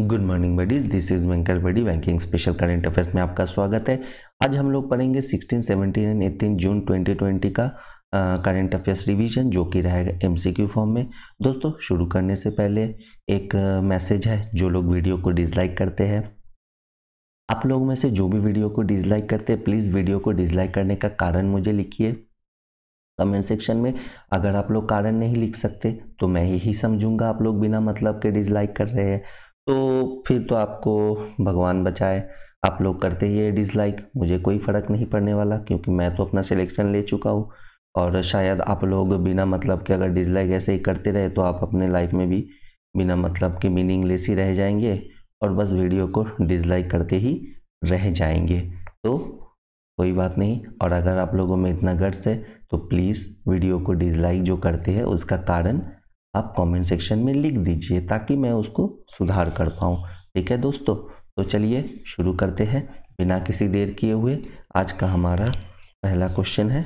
Good morning buddies this is Venkal buddy banking special current affairs में आपका स्वागत है आज हम लोग पढ़ेंगे 16, 17 एंड 18 जून 2020 का करेंट अफेयर्स रिवीजन जो कि रहेगा एमसीक्यू फॉर्म में दोस्तों शुरू करने से पहले एक मैसेज है जो लोग वीडियो को डिसलाइक करते हैं आप लोगों में से जो भी वीडियो को डिसलाइक करते हैं प्लीज़ वीडियो को डिसलाइक करने का कारण मुझे लिखिए कमेंट सेक्शन में अगर आप लोग कारण नहीं लिख सकते तो मैं यही समझूंगा आप लोग बिना मतलब के डिसलाइक कर रहे हैं तो फिर तो आपको भगवान बचाए आप लोग करते ही डिसलाइक मुझे कोई फ़र्क नहीं पड़ने वाला क्योंकि मैं तो अपना सिलेक्शन ले चुका हूँ और शायद आप लोग बिना मतलब के अगर डिसलाइक ऐसे ही करते रहे तो आप अपने लाइफ में भी बिना मतलब के मीनिंगलेस ही रह जाएंगे और बस वीडियो को डिसलाइक करते ही रह जाएंगे तो कोई बात नहीं और अगर आप लोगों में इतना गर्स है तो प्लीज़ वीडियो को डिसलाइक जो करते हैं उसका कारण आप कमेंट सेक्शन में लिख दीजिए ताकि मैं उसको सुधार कर पाऊँ ठीक है दोस्तों तो चलिए शुरू करते हैं बिना किसी देर किए हुए आज का हमारा पहला क्वेश्चन है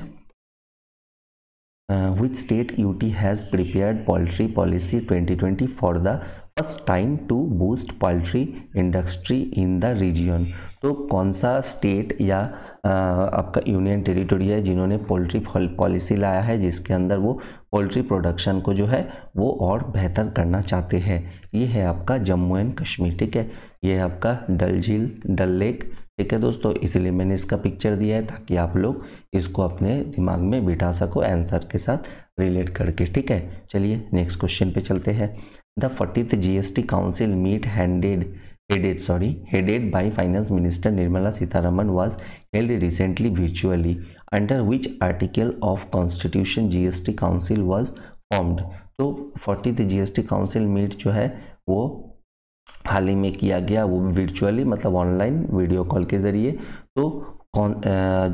which state UT has prepared poultry policy 2020 for the first time to boost poultry industry in the region तो कौन सा स्टेट या आपका यूनियन टेरिटोरी है जिन्होंने पोल्ट्री पॉलिसी लाया है जिसके अंदर वो पोल्ट्री प्रोडक्शन को जो है वो और बेहतर करना चाहते हैं ये है आपका जम्मू एंड कश्मीर ठीक है ये है आपका डल झील डल लेक ठीक है दोस्तों इसलिए मैंने इसका पिक्चर दिया है ताकि आप लोग इसको अपने दिमाग में बिठा सको आंसर के साथ रिलेट करके ठीक है चलिए नेक्स्ट क्वेश्चन पे चलते हैं the fortieth GST council meet headed headed sorry headed by finance minister nirmala sitaraman was held recently virtually under which article of constitution gst council was formed तो फोर्टी जीएसटी काउंसिल मीट जो है वो हाल ही में किया गया वो virtually मतलब ऑनलाइन वीडियो कॉल के ज़रिए तो कौन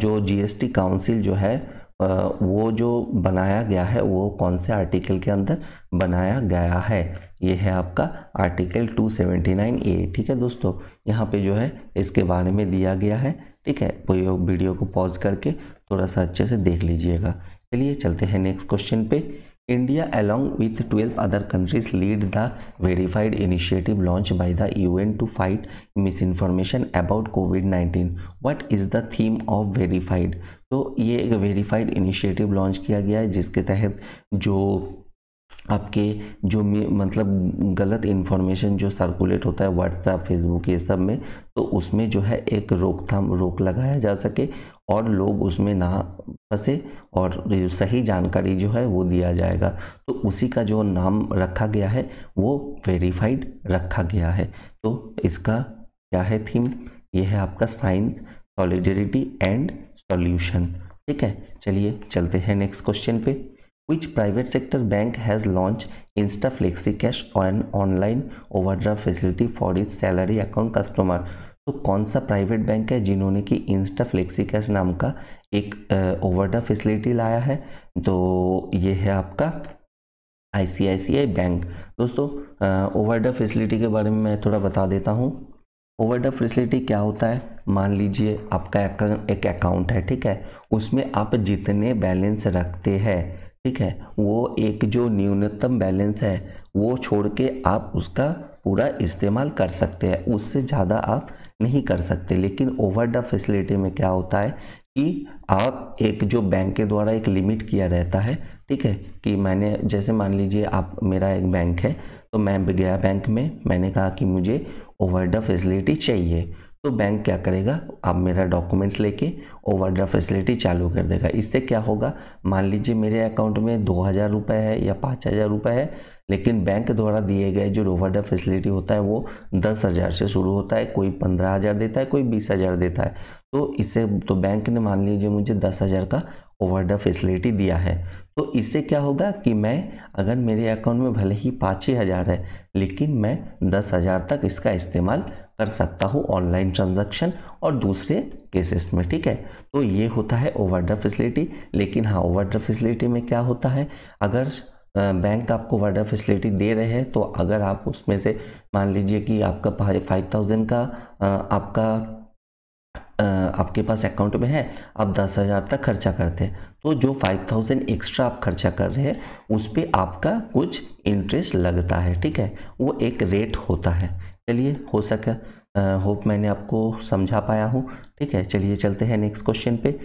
जो जीएसटी काउंसिल जो है वो जो बनाया गया है वो कौन से आर्टिकल के अंदर बनाया गया है ये है आपका आर्टिकल 279 ए ठीक है दोस्तों यहाँ पे जो है इसके बारे में दिया गया है ठीक है तो वीडियो को पॉज करके थोड़ा सा अच्छे से देख लीजिएगा चलिए चलते हैं नेक्स्ट क्वेश्चन पे India along with 12 other countries lead the verified initiative launched by the UN to fight misinformation about COVID-19. What is the theme of verified? तो ये एक वेरीफाइड इनिशिएटिव लॉन्च किया गया है जिसके तहत जो आपके जो मतलब गलत इन्फॉर्मेशन जो सर्कुलेट होता है व्हाट्सएप फेसबुक ये सब में तो उसमें जो है एक रोकथाम रोक लगाया जा सके और लोग उसमें ना फंसे और सही जानकारी जो है वो दिया जाएगा तो उसी का जो नाम रखा गया है वो वेरीफाइड रखा गया है तो इसका क्या है थीम ये है आपका साइंस सॉलिडरिटी एंड सॉल्यूशन ठीक है चलिए चलते हैं नेक्स्ट क्वेश्चन पे which private sector bank has launch Insta Flexi Cash on online overdraft facility for its salary account customer तो कौन सा प्राइवेट बैंक है जिन्होंने कि इंस्टा फ्लेक्सी कैश नाम का एक ओवरडा फैसिलिटी लाया है तो ये है आपका आईसीआईसीआई बैंक दोस्तों ओवरडा फैसिलिटी के बारे में मैं थोड़ा बता देता हूँ ओवरडा फैसिलिटी क्या होता है मान लीजिए आपका एक अकाउंट है ठीक है उसमें आप जितने बैलेंस रखते हैं ठीक है वो एक जो न्यूनतम बैलेंस है वो छोड़ के आप उसका पूरा इस्तेमाल कर सकते हैं उससे ज़्यादा आप नहीं कर सकते लेकिन ओवरड्राफ्ट फैसिलिटी में क्या होता है कि आप एक जो बैंक के द्वारा एक लिमिट किया रहता है ठीक है कि मैंने जैसे मान लीजिए आप मेरा एक बैंक है तो मैं गया बैंक में मैंने कहा कि मुझे ओवरड्राफ्ट फैसिलिटी चाहिए तो बैंक क्या करेगा अब मेरा डॉक्यूमेंट्स लेके ओवरड्राफ्ट फैसिलिटी चालू कर देगा इससे क्या होगा मान लीजिए मेरे अकाउंट में दो हज़ार रुपये है या पाँच हज़ार रुपये है लेकिन बैंक द्वारा दिए गए जो ओवरड्राफ्ट फैसिलिटी होता है वो दस हज़ार से शुरू होता है कोई पंद्रह हज़ार देता है कोई बीस हज़ार देता है तो इससे तो बैंक ने मान लीजिए मुझे दस हज़ार का ओवरड्राफ्ट फैसिलिटी दिया है तो इससे क्या होगा कि मैं अगर मेरे अकाउंट में भले ही पाँच ही हज़ार है लेकिन मैं दस हज़ार तक इसका इस्तेमाल कर सकता हूँ ऑनलाइन ट्रांजैक्शन और दूसरे केसेस में ठीक है तो ये होता है ओवरड्राफ्ट फैसिलिटी लेकिन हाँ ओवरड्राफ्ट फैसिलिटी में क्या होता है अगर बैंक आपको ओवरड्राफ्ट फैसिलिटी दे रहे हैं तो अगर आप उसमें से मान लीजिए कि आपका फाइव थाउजेंड का आपका आपके पास अकाउंट में है आप दस हज़ार तक खर्चा करते हैं तो जो फाइव थाउजेंड एक्स्ट्रा आप खर्चा कर रहे हैं उस पर आपका कुछ इंटरेस्ट लगता है ठीक है वो एक रेट होता है चलिए हो सके होप मैंने आपको समझा पाया हूँ ठीक है चलिए चलते हैं नेक्स्ट क्वेश्चन पे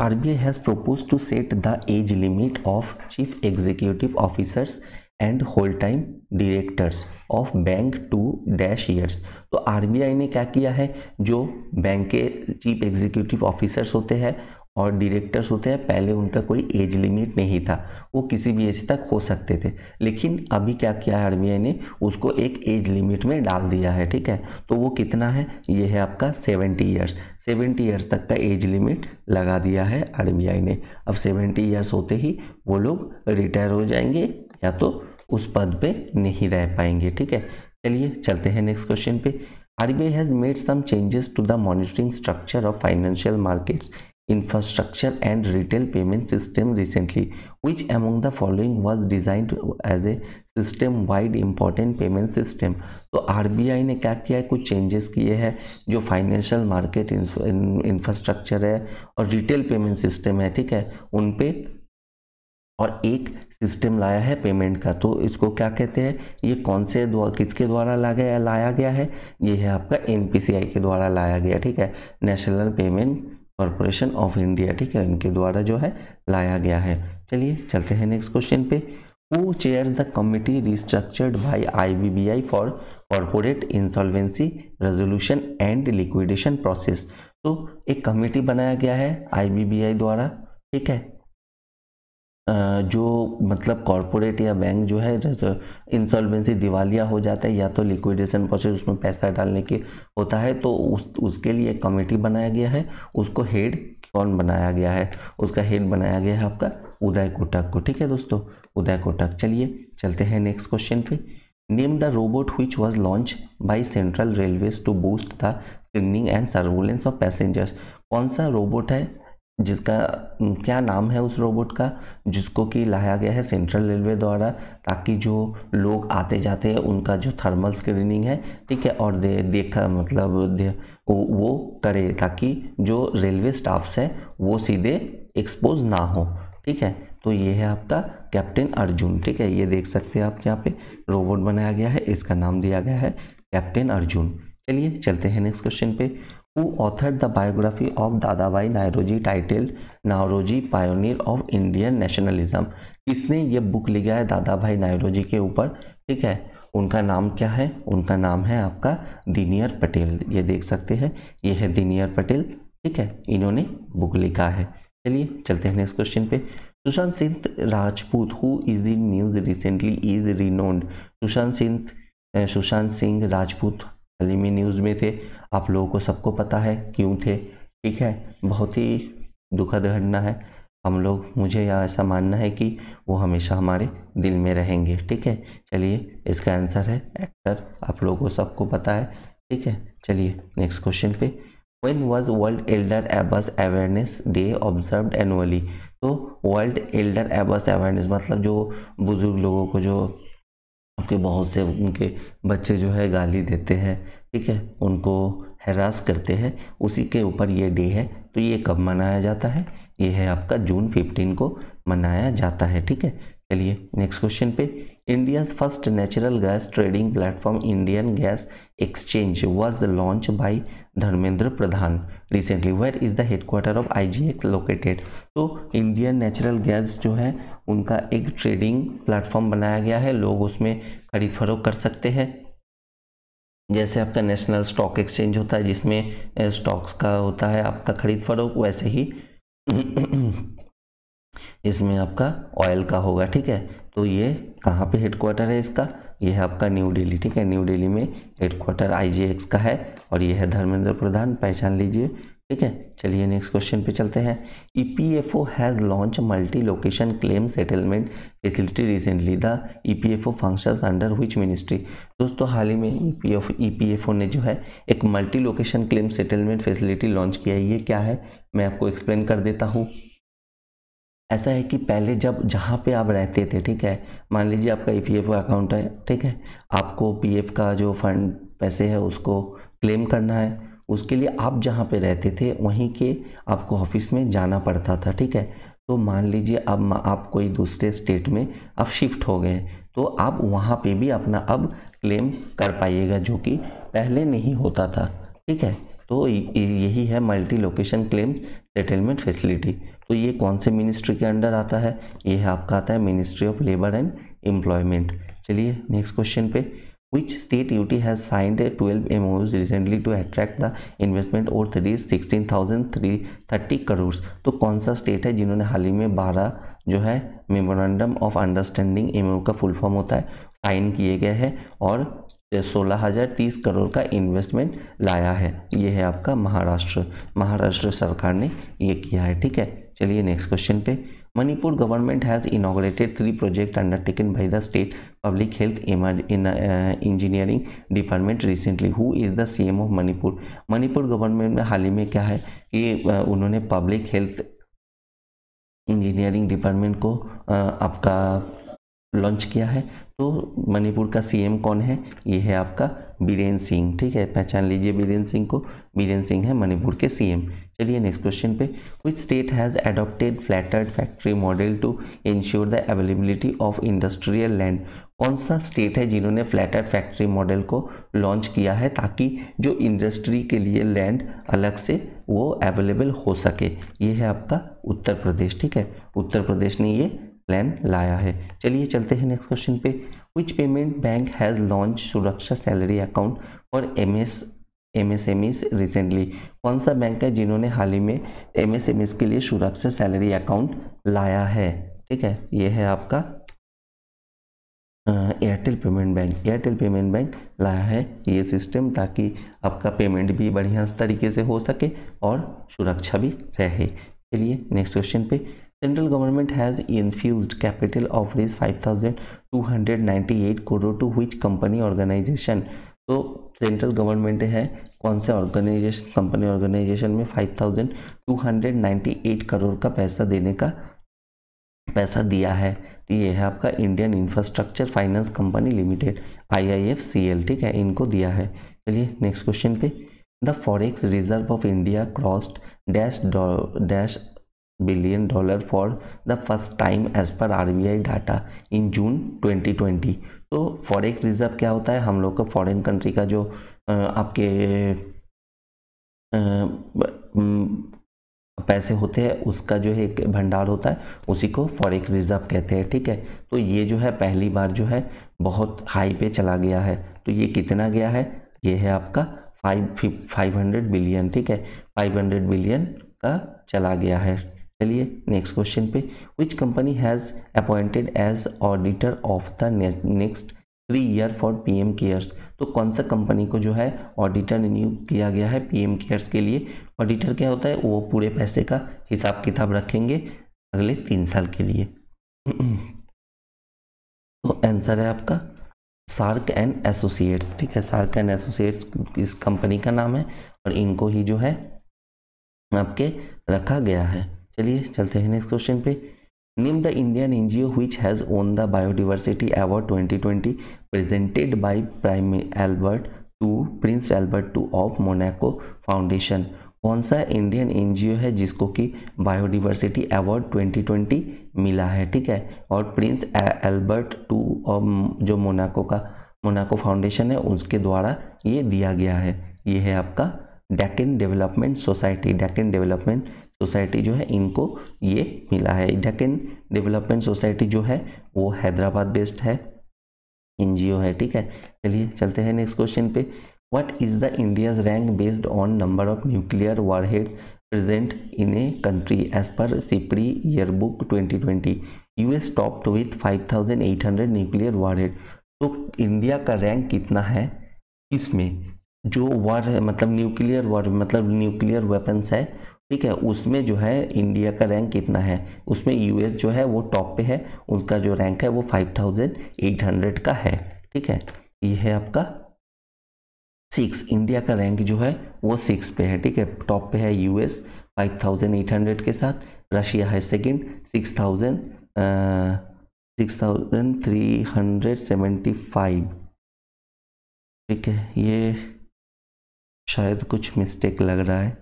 R B I has propose to set the age limit of chief executive officers and whole time directors of bank to dash years तो आई ने क्या किया है जो बैंक के चीफ एग्जीक्यूटिव ऑफिसर्स होते हैं और डायरेक्टर्स होते हैं पहले उनका कोई एज लिमिट नहीं था वो किसी भी एज तक हो सकते थे लेकिन अभी क्या किया है आरबीआई ने उसको एक एज लिमिट में डाल दिया है ठीक है तो वो कितना है ये है आपका सेवेंटी ईयर्स सेवेंटी ईयर्स तक का एज लिमिट लगा दिया है आरबीआई ने अब सेवेंटी ईयर्स होते ही वो लोग रिटायर हो जाएंगे या तो उस पद पर नहीं रह पाएंगे ठीक है चलिए चलते हैं नेक्स्ट क्वेश्चन पे RBI has made some changes to the monitoring structure of financial markets infrastructure and retail payment system recently which among the following was designed as a system wide important payment system तो I ने क्या किया है कुछ changes किए हैं जो financial market infrastructure है और रिटेल पेमेंट सिस्टम है ठीक है उन पर और एक सिस्टम लाया है पेमेंट का तो इसको क्या कहते हैं ये कौन से द्वारा किसके द्वारा ला गया लाया गया है ये है आपका एन के द्वारा लाया गया ठीक है National Payment Corporation of India ठीक है इनके द्वारा जो है लाया गया है चलिए चलते हैं नेक्स्ट क्वेश्चन पे who chair the committee restructured by I B B I for corporate insolvency resolution and liquidation process तो एक कमेटी बनाया गया है आई बी बी आई द्वारा ठीक है जो मतलब कॉरपोरेट या बैंक जो है इंसॉल्वेंसी दिवालिया हो जाता है या तो लिक्विडेशन प्रोसेस उसमें पैसा डालने के होता है तो उस उसके लिए कमेटी बनाया गया है उसको हेड कौन बनाया गया है उसका हेड बनाया गया है आपका उदय कोटक को ठीक है दोस्तों उदय कोटक चलिए चलते हैं नेक्स्ट क्वेश्चन पे name the robot which was launch by Central Railways to boost the screening and surveillance of passengers कौन सा रोबोट है जिसका क्या नाम है उस रोबोट का जिसको कि लाया गया है सेंट्रल रेलवे द्वारा ताकि जो लोग आते जाते हैं उनका जो थर्मल स्क्रीनिंग है ठीक है और दे देखा मतलब दे, वो, वो करे ताकि जो रेलवे स्टाफ्स हैं वो सीधे एक्सपोज ना हो ठीक है तो ये है आपका कैप्टन अर्जुन ठीक है ये देख सकते हैं आप यहाँ पे रोबोट बनाया गया है इसका नाम दिया गया है कैप्टन अर्जुन चलिए चलते हैं नेक्स्ट क्वेश्चन पे who authored the biography of Dadabhai Nauroji titled Nauroji Pioneer of Indian Nationalism किसने ये बुक लिखा है दादा भाई नायरोजी के ऊपर ठीक है उनका नाम क्या है उनका नाम है आपका दिनियर पटेल ये देख सकते हैं ये है दिनियर पटेल ठीक है इन्होंने बुक लिखा है चलिए चलते हैं नेक्स्ट क्वेश्चन पे Sushant Singh Rajput who is in news recently is renowned Sushant Singh Sushant Singh Rajput हाल ही में न्यूज़ में थे आप लोगों को सबको पता है क्यों थे ठीक है बहुत ही दुखद घटना है हम लोग मुझे यह ऐसा मानना है कि वो हमेशा हमारे दिल में रहेंगे ठीक है चलिए इसका आंसर है एक्टर आप लोगों को सबको पता है ठीक है चलिए नेक्स्ट क्वेश्चन पे when was world elder abuse awareness day observe annually तो वर्ल्ड एल्डर एबस अवेयरनेस मतलब जो बुज़ुर्ग लोगों को जो आपके बहुत से उनके बच्चे जो है गाली देते हैं ठीक है उनको हरास करते हैं उसी के ऊपर ये डे है तो ये कब मनाया जाता है ये है आपका जून फिफ्टीन को मनाया जाता है ठीक है चलिए नेक्स्ट क्वेश्चन पे India first natural gas trading platform Indian gas exchange was launch by Dharmendra Pradhan recently where is the headquarter of I G X located तो इंडियन नेचुरल गैस जो है उनका एक ट्रेडिंग प्लेटफॉर्म बनाया गया है लोग उसमें खरीद फरोख कर सकते हैं जैसे आपका नेशनल स्टॉक एक्सचेंज होता है जिसमें स्टॉक्स का होता है आपका खरीद फरोख वैसे ही इसमें आपका ऑयल का होगा ठीक है तो ये कहाँ पे हेडक्वार्टर है इसका यह है आपका न्यू दिल्ली ठीक है न्यू दिल्ली में हेडक्वार्टर आईजीएक्स का है और यह है धर्मेंद्र प्रधान पहचान लीजिए ठीक है चलिए नेक्स्ट क्वेश्चन पे चलते हैं E P F O has launch multi location claim settlement facility recently the E P F O function under which ministry दोस्तों हाल ही में E P F E P F O ने जो है एक multi location claim settlement facility launch किया है ये क्या है मैं आपको एक्सप्लेन कर देता हूँ ऐसा है कि पहले जब जहाँ पे आप रहते थे ठीक है मान लीजिए आपका E P F O account है ठीक है आपको पी एफ का जो फंड पैसे है उसको क्लेम करना है उसके लिए आप जहाँ पे रहते थे वहीं के आपको ऑफिस में जाना पड़ता था ठीक है तो मान लीजिए अब आप कोई दूसरे स्टेट में अब शिफ्ट हो गए तो आप वहाँ पे भी अपना अब क्लेम कर पाइएगा जो कि पहले नहीं होता था ठीक है तो यही है multi location claim settlement facility तो ये कौन से मिनिस्ट्री के अंडर आता है ये आपका आता है ministry of labour and employment चलिए नेक्स्ट क्वेश्चन पे Which state UT has signed 12 MOUs recently to attract the investment और three sixteen thousand three thirty crore तो कौन सा स्टेट है जिन्होंने हाल ही में बारह जो है मेमोरेंडम ऑफ अंडरस्टैंडिंग एम का फुल फॉर्म होता है साइन किए गए हैं और सोलह हज़ार तीस करोड़ का इन्वेस्टमेंट लाया है ये है आपका महाराष्ट्र महाराष्ट्र सरकार ने ये किया है ठीक है चलिए नेक्स्ट क्वेश्चन पे Manipur government has inaugurated three project undertaken by the state public health engineering department recently who is the C M of Manipur Manipur government में हाल ही में क्या है कि uh, उन्होंने पब्लिक हेल्थ इंजीनियरिंग डिपार्टमेंट को uh, आपका लॉन्च किया है तो मणिपुर का सीएम कौन है ये है आपका बीरेन सिंह ठीक है पहचान लीजिए बीरेन सिंह को बीरेन सिंह है मणिपुर के सीएम चलिए नेक्स्ट क्वेश्चन पे which state has adopted flatted factory model to ensure the availability of industrial land कौन सा स्टेट है जिन्होंने फ्लैटर फैक्ट्री मॉडल को लॉन्च किया है ताकि जो इंडस्ट्री के लिए लैंड अलग से वो अवेलेबल हो सके ये है आपका उत्तर प्रदेश ठीक है उत्तर प्रदेश ने ये प्लान लाया है चलिए चलते हैं नेक्स्ट क्वेश्चन पे which payment bank has launch सुरक्षा salary account for M S M S M S recently कौन सा बैंक है जिन्होंने हाल ही में एम एस एम के लिए सुरक्षा सैलरी अकाउंट लाया है ठीक है ये है आपका Airtel payment bank Airtel payment bank लाया है ये सिस्टम ताकि आपका पेमेंट भी बढ़िया तरीके से हो सके और सुरक्षा भी रहे चलिए नेक्स्ट क्वेश्चन पे central government has capital of ridge five thousand two hundred ninety eight crore to which company organization तो सेंट्रल गवर्नमेंट है कौन से ऑर्गेनाइजेशन कंपनी ऑर्गेनाइजेशन में five thousand two hundred ninety eight crore का पैसा देने का पैसा दिया है तो ये है आपका Indian infrastructure finance company limited I I F C L ठीक है इनको दिया है चलिए नेक्स्ट क्वेश्चन पे the forex reserve of India crossed dash dash billion dollar for the first time as per R data in June 2020 तो forex reserve क्या होता है हम लोग का फॉरेन कंट्री का जो आपके पैसे होते हैं उसका जो है एक भंडार होता है उसी को फॉरेक्स रिजर्व कहते हैं ठीक है तो ये जो है पहली बार जो है बहुत हाई पे चला गया है तो ये कितना गया है ये है आपका फाइव फाइव हंड्रेड बिलियन ठीक है फाइव हंड्रेड बिलियन का चला गया है चलिए नेक्स्ट क्वेश्चन पे which company has appointed as auditor of the next three year for PM cares तो कौन सा कंपनी को जो है ऑडिटर नियुक्त किया गया है पीएम केयर्स के लिए ऑडिटर क्या होता है वो पूरे पैसे का हिसाब किताब रखेंगे अगले तीन साल के लिए तो आंसर है आपका सार्क एंड एसोसिएट्स ठीक है सार्क एंड एसोसिएट्स इस कंपनी का नाम है और इनको ही जो है आपके रखा गया है चलिए चलते हैं नेक्स्ट क्वेश्चन पे name the Indian N G O which has won the biodiversity award 2020 presented by prime Albert two prince Albert two of Monaco foundation कौन सा इंडियन एन जी ओ है जिसको कि बायोडिवर्सिटी अवार्ड 2020 मिला है ठीक है और प्रिंस एल्बर्ट टू ऑफ जो मोनाको का मोनाको फाउंडेशन है उसके द्वारा ये दिया गया है ये है आपका Deccan development society Deccan development society जो है इनको ये मिला है डेकन डेवलपमेंट सोसाइटी जो है वो हैदराबाद बेस्ड है एन है ठीक है चलिए चलते हैं नेक्स्ट क्वेश्चन पे what is the India's rank based on number of nuclear warheads present in a country as per SIPRI yearbook 2020 twenty US S topped with 5,800 nuclear head तो इंडिया का रैंक कितना है इसमें जो वार मतलब न्यूक्लियर वार मतलब nuclear weapons है ठीक है उसमें जो है इंडिया का रैंक कितना है उसमें यूएस जो है वो टॉप पे है उसका जो रैंक है वो 5800 का है ठीक है ये है आपका सिक्स इंडिया का रैंक जो है वो सिक्स पे है ठीक है टॉप पे है यूएस 5800 के साथ रशिया है सेकंड 6000 6375 ठीक है ये शायद कुछ मिस्टेक लग रहा है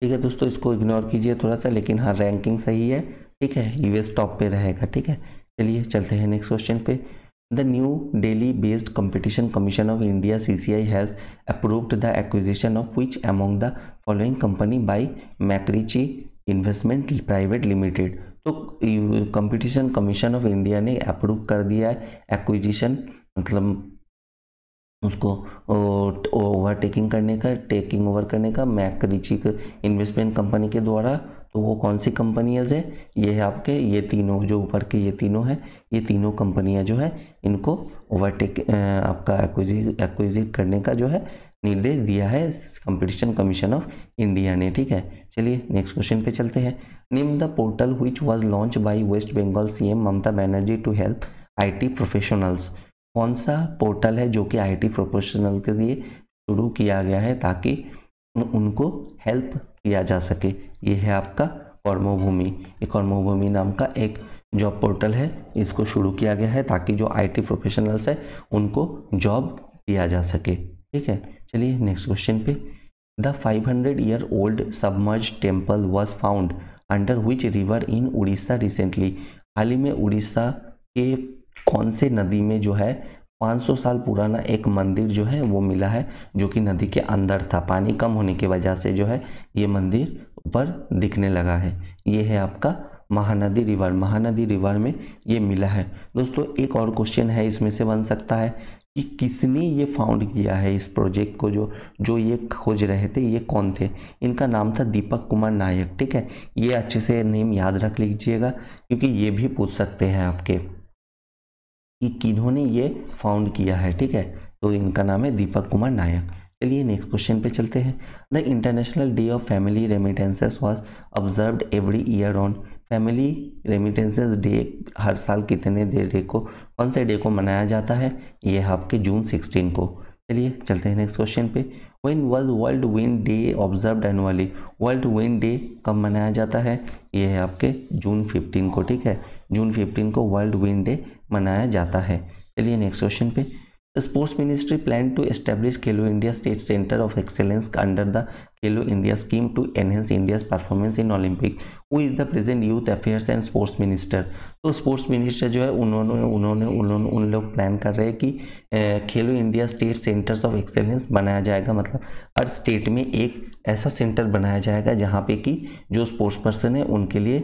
ठीक है दोस्तों इसको इग्नोर कीजिए थोड़ा सा लेकिन हाँ रैंकिंग सही है ठीक है यूएस टॉप पे रहेगा ठीक है चलिए चलते हैं नेक्स्ट क्वेश्चन पे the new Delhi based competition commission of India C C I has approved the acquisition of which among the following company by Macritchie investment private limited तो कंपटीशन कमीशन ऑफ इंडिया ने approve कर दिया है acquisition मतलब उसको overtaking करने का taking over करने का मैक रिचिक इन्वेस्टमेंट कंपनी के द्वारा तो वो कौन सी कंपनियाज है ये है आपके ये तीनों जो ऊपर के ये तीनों हैं ये तीनों कंपनियाँ जो है इनको ओवरटेक आपका एक्विजिट करने का जो है निर्देश दिया है कंपटीशन कमीशन ऑफ इंडिया ने ठीक है चलिए नेक्स्ट क्वेश्चन पे चलते हैं name the portal which was launch by West Bengal CM Mamata Banerjee to help IT professionals कौन सा पोर्टल है जो कि आई टी प्रोफेशनल के लिए शुरू किया गया है ताकि उनको हेल्प किया जा सके ये है आपका कर्मभूमि ये कर्मभूमि नाम का एक जॉब पोर्टल है इसको शुरू किया गया है ताकि जो आईटी प्रोफेशनल्स है उनको जॉब दिया जा सके ठीक है चलिए नेक्स्ट क्वेश्चन पे the 500 year old submerge temple was found under which river in Orissa recently हाल ही में उड़ीसा के कौन से नदी में जो है 500 साल पुराना एक मंदिर जो है वो मिला है जो कि नदी के अंदर था पानी कम होने की वजह से जो है ये मंदिर ऊपर दिखने लगा है ये है आपका महानदी रिवर महानदी रिवर में ये मिला है दोस्तों एक और क्वेश्चन है इसमें से बन सकता है कि किसने ये फाउंड किया है इस प्रोजेक्ट को जो जो ये खोज रहे थे ये कौन थे इनका नाम था दीपक कुमार नायक ठीक है ये अच्छे से नेम याद रख लीजिएगा क्योंकि ये भी पूछ सकते हैं आपके कि किन्होंने ये फाउंड किया है ठीक है तो इनका नाम है दीपक कुमार नायक चलिए नेक्स्ट क्वेश्चन पे चलते हैं the international day of family remittances was observe every year on family remittances day हर साल कितने डे को कौन से डे को मनाया जाता है ये है आपके जून सिक्सटीन को चलिए चलते हैं नेक्स्ट क्वेश्चन पे when was world wind day observe annually world wind day कब मनाया जाता है ये है आपके जून फिफ्टीन को ठीक है जून फिफ्टीन को वर्ल्ड विंड डे मनाया जाता है चलिए नेक्स्ट क्वेश्चन पे sports ministry plan to establish Khelo India state centre of excellence under the Khelo India scheme to enhance India's performance in Olympic who is the present youth affairs and sports minister तो sports minister जो है उन्होंने उन्होंने उन्होंने उन लोग plan कर रहे हैं कि Khelo India state centres of excellence बनाया जाएगा मतलब हर स्टेट में एक ऐसा सेंटर बनाया जाएगा जहाँ पे कि जो स्पोर्ट्स पर्सन है उनके लिए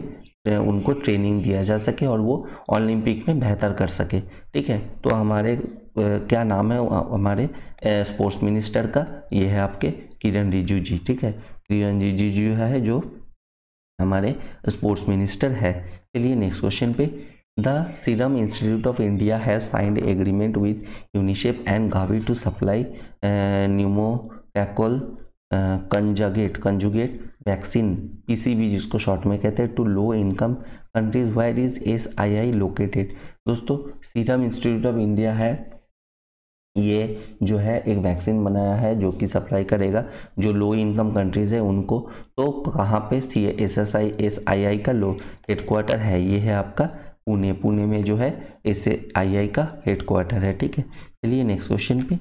उनको ट्रेनिंग दिया जा सके और वो ओलंपिक में बेहतर कर सके ठीक है तो हमारे क्या नाम है हमारे स्पोर्ट्स मिनिस्टर का ये है आपके किरण रिजू जी ठीक है किरण रिजू जी है जो हमारे स्पोर्ट्स मिनिस्टर है चलिए नेक्स्ट क्वेश्चन पे The institute of India India signed agreement agreement with and Gavi to supply supply uh, conjugate conjugate vaccine PCB जिसको शॉर्ट में कहते हैं to low income countries where is S I I located दोस्तों serum institute of India है ये जो है एक वैक्सीन बनाया है जो कि सप्लाई करेगा जो लो इनकम कंट्रीज़ है उनको तो कहाँ पे C S S I S I I का लो हेडक्वार्टर है ये है आपका पुणे पुणे में जो है एस आई आई का हेडक्वार्टर है ठीक है चलिए नेक्स्ट क्वेश्चन पे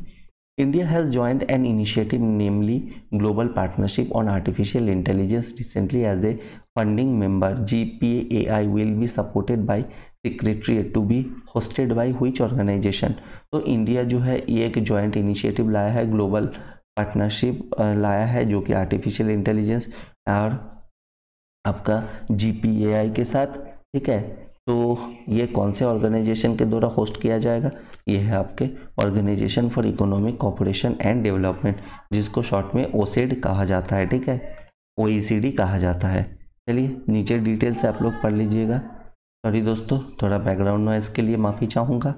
India has joined an initiative namely Global Partnership on Artificial Intelligence recently as a funding member. GPAI will be supported by Secretariat to be hosted by which organization? तो India जो है ये एक joint initiative लाया है global partnership लाया है जो कि आर्टिफिशियल इंटेलिजेंस और आपका जी के साथ ठीक है तो ये कौन से ऑर्गेनाइजेशन के द्वारा होस्ट किया जाएगा ये है आपके organization for economic cooperation and development जिसको शॉर्ट में ओसेड कहा जाता है ठीक है ओ e कहा जाता है चलिए नीचे डिटेल से आप लोग पढ़ लीजिएगा सॉरी दोस्तों थोड़ा बैकग्राउंड नॉइस के लिए माफ़ी चाहूँगा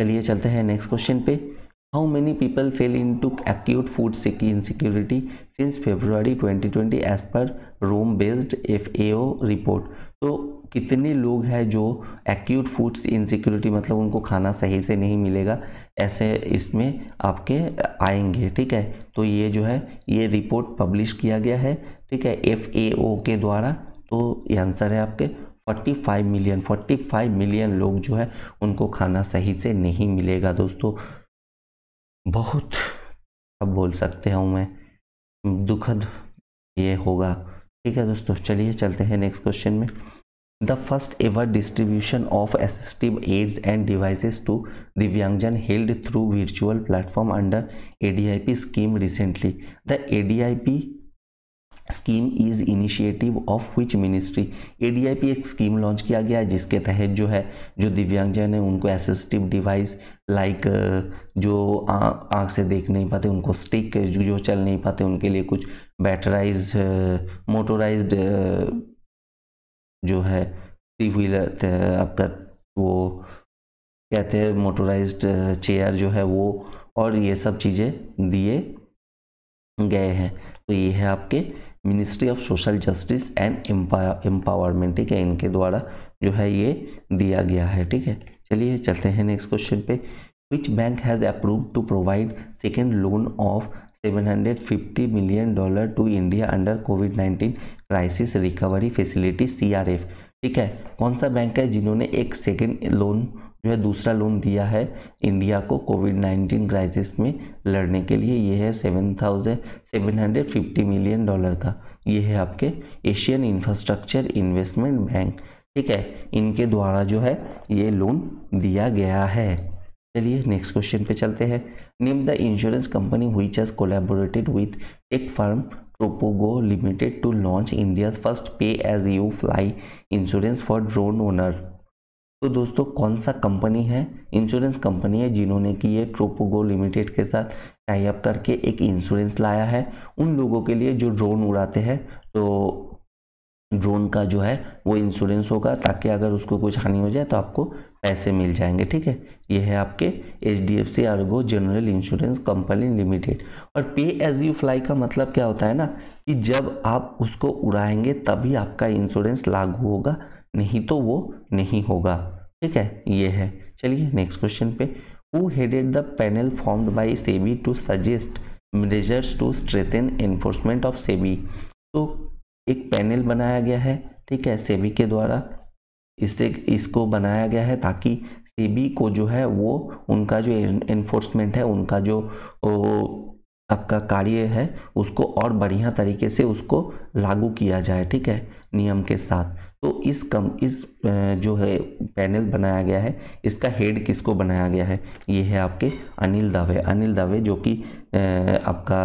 चलिए चलते हैं नेक्स्ट क्वेश्चन पे how many people fell into acute food insecurity since February 2020 as per Rome based F report तो कितने लोग हैं जो एक्यूट फूड्स इनसिक्योरिटी मतलब उनको खाना सही से नहीं मिलेगा ऐसे इसमें आपके आएंगे ठीक है तो ये जो है ये रिपोर्ट पब्लिश किया गया है ठीक है एफ के द्वारा तो ये आंसर है आपके 45 मिलियन 45 मिलियन लोग जो है उनको खाना सही से नहीं मिलेगा दोस्तों बहुत अब बोल सकते हूँ मैं दुखद ये होगा ठीक है दोस्तों चलिए चलते हैं नेक्स्ट क्वेश्चन में the first ever distribution of assistive aids and devices to दिव्यांगजन held through virtual platform under A D I P scheme recently the A D I P scheme is initiative of which ministry पी एक scheme launch किया गया है जिसके तहत जो है जो दिव्यांगजन है उनको असिस्टिव डिवाइस लाइक जो आँख से देख नहीं पाते उनको स्टिक जो, जो चल नहीं पाते उनके लिए कुछ बैटराइज मोटोराइज जो है थ्री व्हीलर आपका वो कहते हैं मोटोराइज चेयर जो है वो और ये सब चीज़ें दिए गए हैं तो ये है आपके ministry of social justice and empowerment ठीक है इनके द्वारा जो है ये दिया गया है ठीक है चलिए चलते हैं नेक्स्ट क्वेश्चन पे which bank has approve to provide second loan of 750 million dollar to India under covid 19 crisis recovery facility CRF ठीक है कौन सा बैंक है जिन्होंने एक सेकेंड लोन जो है दूसरा लोन दिया है इंडिया को कोविड नाइन्टीन क्राइसिस में लड़ने के लिए ये है seven thousand seven hundred fifty million dollar का ये है आपके एशियन इंफ्रास्ट्रक्चर इन्वेस्टमेंट बैंक ठीक है इनके द्वारा जो है ये लोन दिया गया है चलिए नेक्स्ट क्वेश्चन पे चलते हैं नेम द इंश्योरेंस कंपनी हुई has collaborated with tech firm Tropogo limited to launch India first pay as you fly insurance for drone owner. तो दोस्तों कौन सा कंपनी है इंश्योरेंस कंपनी है जिन्होंने कि ये ट्रोपोगो लिमिटेड के साथ टाइप करके एक इंश्योरेंस लाया है उन लोगों के लिए जो ड्रोन उड़ाते हैं तो ड्रोन का जो है वो इंश्योरेंस होगा ताकि अगर उसको कुछ हानि हो जाए तो आपको पैसे मिल जाएंगे ठीक है ये है आपके H D F C ergo general insurance company limited और पे एज यू फ्लाई का मतलब क्या होता है ना कि जब आप उसको उड़ाएंगे तभी आपका इंश्योरेंस लागू होगा नहीं तो वो नहीं होगा ठीक है ये है चलिए नेक्स्ट क्वेश्चन पे who headed the panel formed by SEBI to suggest measures to strengthen enforcement of SEBI तो एक पैनल बनाया गया है ठीक है सेबी के द्वारा इससे इसको बनाया गया है ताकि सेबी को जो है वो उनका जो एनफोर्समेंट है उनका जो ओ, आपका कार्य है उसको और बढ़िया तरीके से उसको लागू किया जाए ठीक है नियम के साथ तो इस कम इस जो है पैनल बनाया गया है इसका हेड किसको बनाया गया है ये है आपके अनिल दावे अनिल दावे जो कि आपका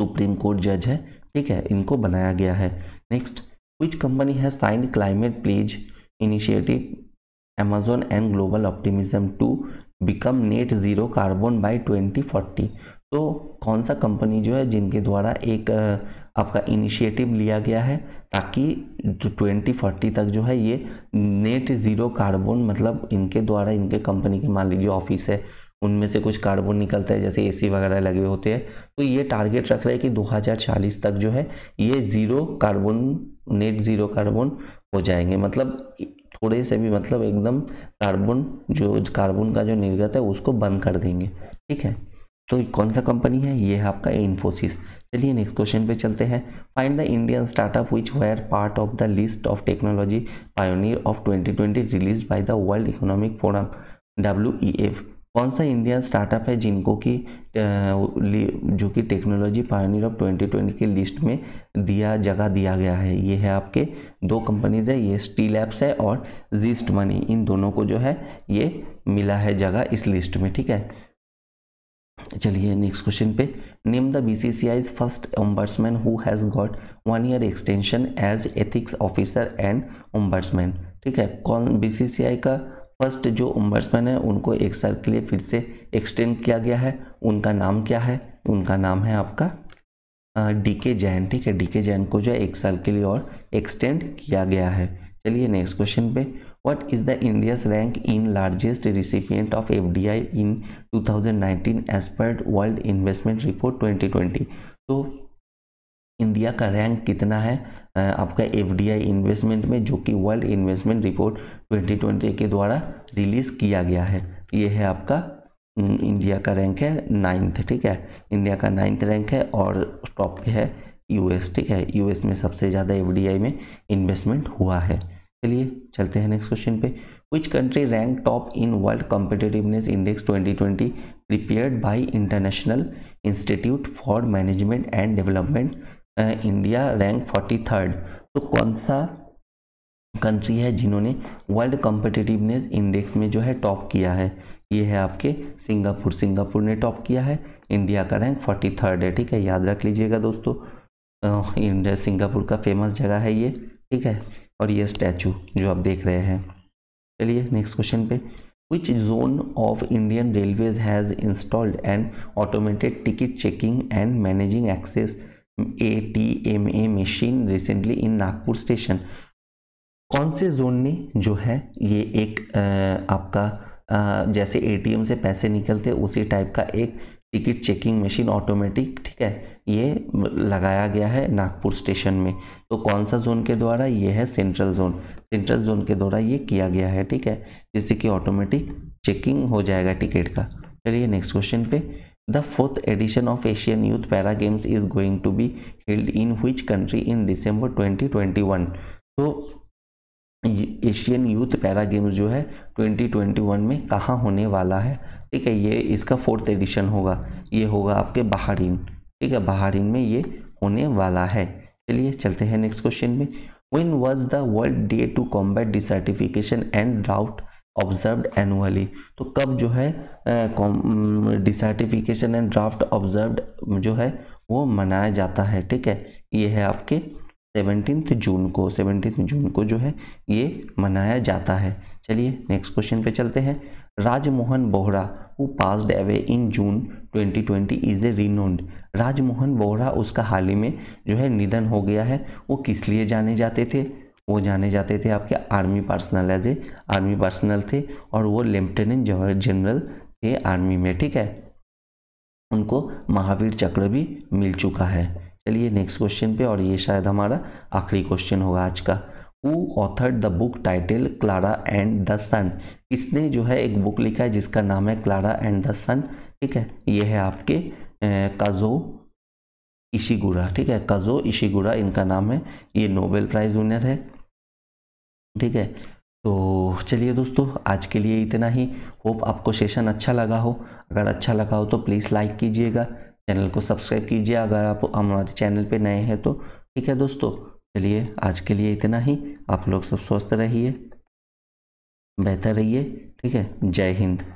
सुप्रीम कोर्ट जज है ठीक है इनको बनाया गया है नेक्स्ट विच कंपनी है signed climate pledge initiative Amazon and global optimism to become net zero carbon by 2040 तो कौन सा कंपनी जो है जिनके द्वारा एक आपका इनिशिएटिव लिया गया है ताकि ट्वेंटी फोर्टी तक जो है ये नेट ज़ीरो कार्बन मतलब इनके द्वारा इनके कंपनी के मान लीजिए ऑफिस है उनमें से कुछ कार्बन निकलता है जैसे एसी वगैरह लगे होते हैं तो ये टारगेट रख रहे हैं कि 2040 तक जो है ये zero carbon net zero carbon हो जाएंगे मतलब थोड़े से भी मतलब एकदम कार्बन जो कार्बन का जो निर्गत है उसको बंद कर देंगे ठीक है तो कौन सा कंपनी है ये है आपका इन्फोसिस चलिए नेक्स्ट क्वेश्चन पे चलते हैं find the Indian startup which were part of the list of technology pioneer of 2020 release by the world economic forum W कौन सा इंडियन स्टार्टअप है जिनको कि जो कि टेक्नोलॉजी पायोनियर ऑफ 2020 की लिस्ट में दिया जगह दिया गया है ये है आपके दो कंपनीज है ये स्टील एप्स है और जीस्ट मनी इन दोनों को जो है ये मिला है जगह इस लिस्ट में ठीक है चलिए नेक्स्ट क्वेश्चन पे name the B C C I's first ombudsman who has got one year extension as ethics officer and ombudsman ठीक है कौन बी सी सी आई का फर्स्ट जो ओम्बर्समैन है उनको एक साल के लिए फिर से एक्सटेंड किया गया है उनका नाम क्या है उनका नाम है आपका डी के जैन ठीक है डी के जैन को जो है एक साल के लिए और एक्सटेंड किया गया है चलिए नेक्स्ट क्वेश्चन पे What is the India's rank in largest recipient of FDI in 2019 as per World Investment Report 2020? तो इंडिया का रैंक कितना है आपका fdi investment में जो कि world investment report 2020 के द्वारा release किया गया है ये है आपका इंडिया का रैंक है नाइन्थ ठीक है इंडिया का नाइन्थ रैंक है और टॉप है यूएस ठीक है यूएस में सबसे ज़्यादा एफ में इन्वेस्टमेंट हुआ है चलिए चलते हैं नेक्स्ट क्वेश्चन पे which country rank top in world competitiveness index 2020 prepared by international institute for management and development India rank forty third तो कौन सा कंट्री है जिन्होंने वर्ल्ड कॉम्पिटेटिवनेस इंडेक्स में जो है टॉप किया है ये है आपके सिंगापुर सिंगापुर ने टॉप किया है इंडिया का रैंक फोर्टी थर्ड है ठीक है याद रख लीजिएगा दोस्तों सिंगापुर का फेमस जगह है ये ठीक है और ये स्टैचू जो आप देख रहे हैं चलिए नेक्स्ट क्वेश्चन पे which zone of Indian railways has installed and automated ticket checking and managing access A T M A machine recently in Nagpur station कौन से जोन ने जो है ये एक आपका जैसे ए टी एम से पैसे निकलते उसी टाइप का एक टिकट चेकिंग मशीन ऑटोमेटिक ठीक है ये लगाया गया है नागपुर स्टेशन में तो कौन सा जोन के द्वारा ये है सेंट्रल जोन सेंट्रल जोन के द्वारा ये किया गया है ठीक है जिससे कि ऑटोमेटिक चेकिंग हो जाएगा टिकट का चलिए नेक्स्ट क्वेश्चन पे the fourth edition of Asian youth para games is going to be held in which country in December twenty तो एशियन यूथ पैरा गेम्स जो है 2021 में कहाँ होने वाला है ठीक है ये इसका फोर्थ एडिशन होगा ये होगा आपके बाहरीन ठीक है बाहर में ये होने वाला है चलिए चलते हैं नेक्स्ट क्वेश्चन में when was the world day to combat desertification and drought observe annually तो कब जो है डिसर्टिफिकेशन एंड ड्राफ्ट ऑब्जर्व जो है वो मनाया जाता है ठीक है ये है आपके सेवनटीन्थ जून को सेवनटीन्थ जून को जो है ये मनाया जाता है चलिए नेक्स्ट क्वेश्चन पे चलते हैं Rajmohan Bohra who passed away in June 2020 is a renowned Rajmohan Bohra उसका हाल ही में जो है निधन हो गया है वो किस लिए जाने जाते थे वो जाने जाते थे आपके army personnel as a army personnel थे और वो लेफ्टिनेंट जनरल थे आर्मी में ठीक है उनको महावीर चक्र भी मिल चुका है चलिए नेक्स्ट क्वेश्चन पे और ये शायद हमारा आखिरी क्वेश्चन होगा आज का वो authored the book title Klara and the Sun किसने जो है एक बुक लिखा है जिसका नाम है क्लारा एंड द सन ठीक है ये है आपके काजो इशिगुरा ठीक है काजो इशिगुरा इनका नाम है ये नोबेल प्राइज़ विनर है ठीक है तो चलिए दोस्तों आज के लिए इतना ही होप आपको सेशन अच्छा लगा हो अगर अच्छा लगा हो तो प्लीज़ लाइक कीजिएगा चैनल को सब्सक्राइब कीजिए अगर आप हमारे चैनल पे नए हैं तो ठीक है दोस्तों चलिए आज के लिए इतना ही आप लोग सब स्वस्थ रहिए बेहतर रहिए ठीक है जय हिंद